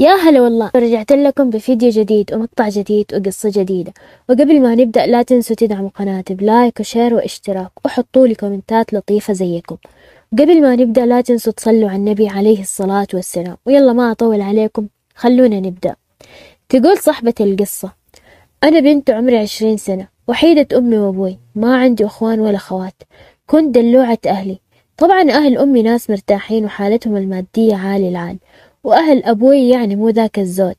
يا هلا والله رجعت لكم بفيديو جديد ومقطع جديد وقصة جديدة وقبل ما نبدأ لا تنسوا تدعموا قناتي بلايك وشير واشتراك وحطوا لي كومنتات لطيفة زيكم قبل ما نبدأ لا تنسوا تصلوا على النبي عليه الصلاة والسلام ويلا ما أطول عليكم خلونا نبدأ تقول صاحبة القصة أنا بنت عمري عشرين سنة وحيدة أمي وأبوي ما عندي أخوان ولا خوات كنت دلوعة أهلي طبعا أهل أمي ناس مرتاحين وحالتهم المادية عالي العال وأهل أبوي يعني مو ذاك الزود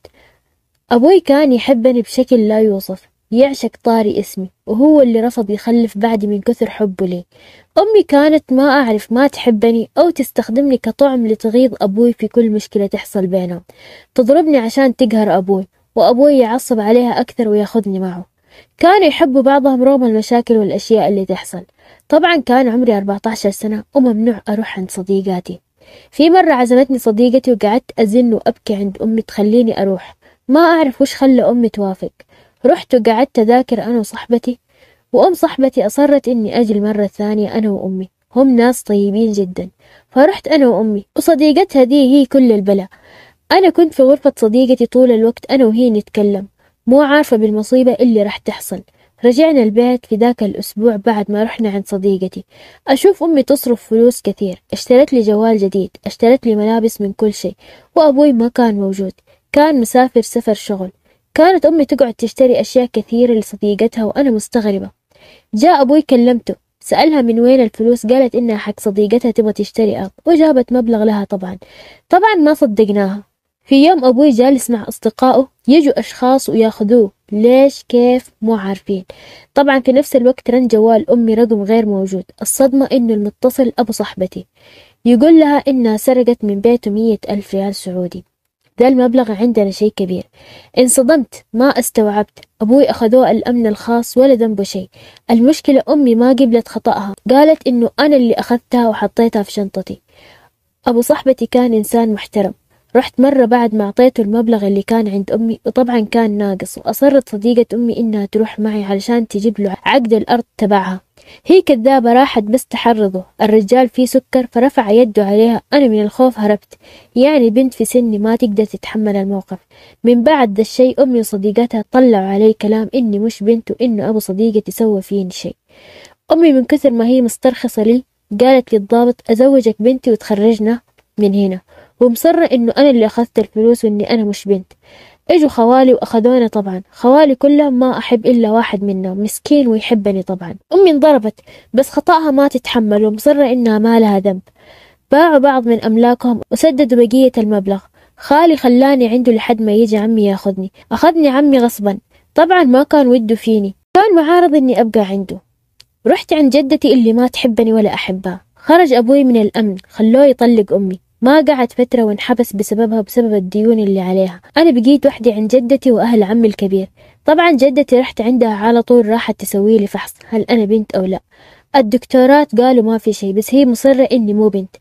أبوي كان يحبني بشكل لا يوصف يعشق طاري اسمي وهو اللي رفض يخلف بعدي من كثر حبه لي أمي كانت ما أعرف ما تحبني أو تستخدمني كطعم لتغيظ أبوي في كل مشكلة تحصل بينهم تضربني عشان تقهر أبوي وأبوي يعصب عليها أكثر وياخذني معه كانوا يحبوا بعضهم رغم المشاكل والأشياء اللي تحصل طبعا كان عمري 14 سنة وممنوع أروح عند صديقاتي في مرة عزمتني صديقتي وقعدت أزن وأبكي عند أمي تخليني أروح ما أعرف وش خلى أمي توافق رحت وقعدت أذاكر أنا وصحبتي وأم صحبتي أصرت إني أجي المرة الثانية أنا وأمي هم ناس طيبين جدا فرحت أنا وأمي وصديقتها دي هي كل البلا أنا كنت في غرفة صديقتي طول الوقت أنا وهي نتكلم مو عارفة بالمصيبة اللي راح تحصل رجعنا البيت في ذاك الأسبوع بعد ما رحنا عند صديقتي أشوف أمي تصرف فلوس كثير اشترت لي جوال جديد اشترت لي ملابس من كل شيء وأبوي ما كان موجود كان مسافر سفر شغل كانت أمي تقعد تشتري أشياء كثيرة لصديقتها وأنا مستغربة جاء أبوي كلمته سألها من وين الفلوس قالت إنها حق صديقتها تبغى تشتري أب وجابت مبلغ لها طبعا طبعا ما صدقناها في يوم أبوي جالس مع أصدقائه يجوا أشخاص وياخذوه ليش كيف مو عارفين طبعا في نفس الوقت رن جوال أمي رقم غير موجود الصدمة إنه المتصل أبو صاحبتي يقول لها إنها سرقت من بيته مية ألف ريال سعودي ذا المبلغ عندنا شيء كبير انصدمت ما استوعبت أبوي أخذوه الأمن الخاص ولا ذنبه شيء المشكلة أمي ما قبلت خطأها قالت إنه أنا اللي أخذتها وحطيتها في شنطتي أبو صاحبتي كان إنسان محترم رحت مرة بعد ما أعطيته المبلغ اللي كان عند أمي وطبعا كان ناقص وأصرت صديقة أمي إنها تروح معي علشان تجيب له عقد الأرض تبعها هي كذابة راحت بس تحرضه الرجال فيه سكر فرفع يده عليها أنا من الخوف هربت يعني بنت في سني ما تقدر تتحمل الموقف من بعد ذا الشيء أمي وصديقتها طلعوا علي كلام إني مش بنت وإنه أبو صديقتي سوى فيني شيء أمي من كثر ما هي مسترخصة لي قالت للضابط أزوجك بنتي وتخرجنا من هنا ومصرة إنه أنا اللي أخذت الفلوس وإني أنا مش بنت إجوا خوالي وأخذوني طبعا خوالي كلهم ما أحب إلا واحد منهم مسكين ويحبني طبعا أمي انضربت بس خطأها ما تتحمل ومصرة إنها ما لها ذنب باعوا بعض من أملاكهم وسددوا بقية المبلغ خالي خلاني عنده لحد ما يجي عمي ياخذني أخذني عمي غصبا طبعا ما كان وده فيني كان معارض إني أبقى عنده رحت عند جدتي اللي ما تحبني ولا أحبها خرج أبوي من الأمن خلوه يطلق أمي ما قعد فترة وانحبس بسببها بسبب الديون اللي عليها أنا بقيت وحدي عند جدتي وأهل عمي الكبير طبعا جدتي رحت عندها على طول راحت تسوي لي فحص هل أنا بنت أو لا الدكتورات قالوا ما في شي بس هي مصرة إني مو بنت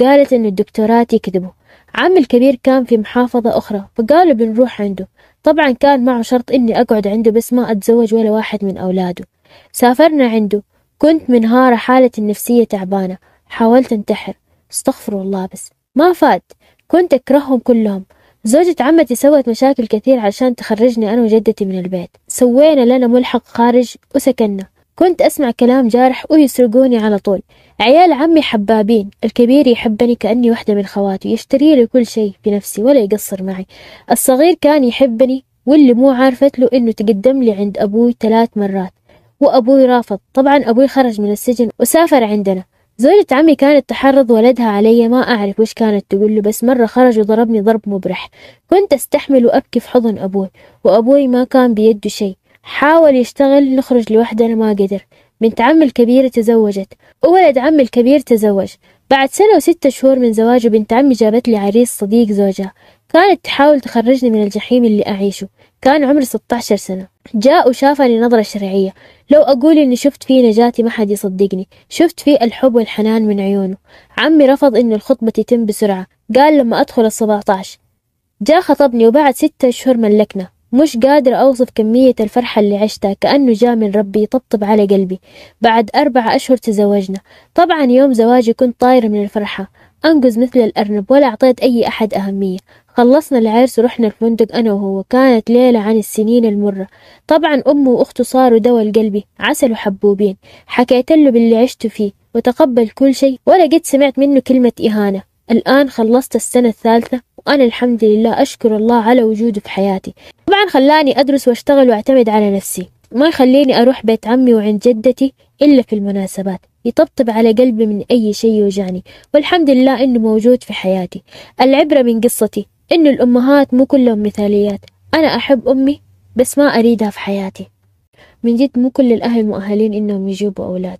قالت إن الدكتورات يكذبوا عمي الكبير كان في محافظة أخرى فقالوا بنروح عنده طبعا كان معه شرط إني أقعد عنده بس ما أتزوج ولا واحد من أولاده سافرنا عنده كنت منهارة حالتي النفسية تعبانة حاولت انتحر استغفر الله بس ما فات كنت أكرههم كلهم زوجة عمتي سوت مشاكل كثير عشان تخرجني أنا وجدتي من البيت سوينا لنا ملحق خارج وسكننا كنت أسمع كلام جارح ويسرقوني على طول عيال عمي حبابين الكبير يحبني كأني وحدة من خواتي يشتري لي كل شيء بنفسي ولا يقصر معي الصغير كان يحبني واللي مو عارفت له إنه تقدم لي عند أبوي ثلاث مرات وأبوي رافض طبعا أبوي خرج من السجن وسافر عندنا زوجة عمي كانت تحرض ولدها علي ما أعرف وش كانت تقول له بس مرة خرج وضربني ضرب مبرح كنت أستحمل وأبكي في حضن أبوي وأبوي ما كان بيده شيء حاول يشتغل نخرج لوحدنا ما قدر بنت عمي الكبيرة تزوجت وولد عمي الكبير تزوج بعد سنة وستة شهور من زواجه بنت عمي جابت لي عريس صديق زوجها كانت تحاول تخرجني من الجحيم اللي أعيشه كان عمري 16 سنة جاء وشافني نظرة شرعية لو أقول إني شفت فيه نجاتي ما حد يصدقني شفت فيه الحب والحنان من عيونه عمي رفض إنه الخطبة تتم بسرعة قال لما أدخل عشر جاء خطبني وبعد ستة أشهر ملكنا مش قادر أوصف كمية الفرحة اللي عشتها كأنه جاء من ربي يطبطب على قلبي بعد أربع أشهر تزوجنا طبعا يوم زواجي كنت طايرة من الفرحة أنقز مثل الأرنب ولا أعطيت أي أحد أهمية خلصنا العرس ورحنا الفندق أنا وهو كانت ليلة عن السنين المرة طبعا أمه وأخته صاروا دوا لقلبي عسل وحبوبين حكيت له باللي عشت فيه وتقبل كل شيء ولا قد سمعت منه كلمة إهانة الآن خلصت السنة الثالثة وأنا الحمد لله أشكر الله على وجوده في حياتي طبعا خلاني أدرس وأشتغل وأعتمد على نفسي ما يخليني أروح بيت عمي وعند جدتي إلا في المناسبات يطبطب على قلبي من أي شيء يوجعني والحمد لله إنه موجود في حياتي العبرة من قصتي إن الأمهات مو كلهم مثاليات أنا أحب أمي بس ما أريدها في حياتي من جد مو كل الأهل مؤهلين إنهم يجيبوا أولاد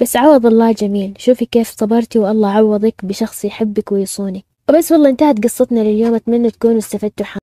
بس عوض الله جميل شوفي كيف صبرتي والله عوضك بشخص يحبك ويصونك وبس والله انتهت قصتنا لليوم أتمنى تكونوا استفدتوا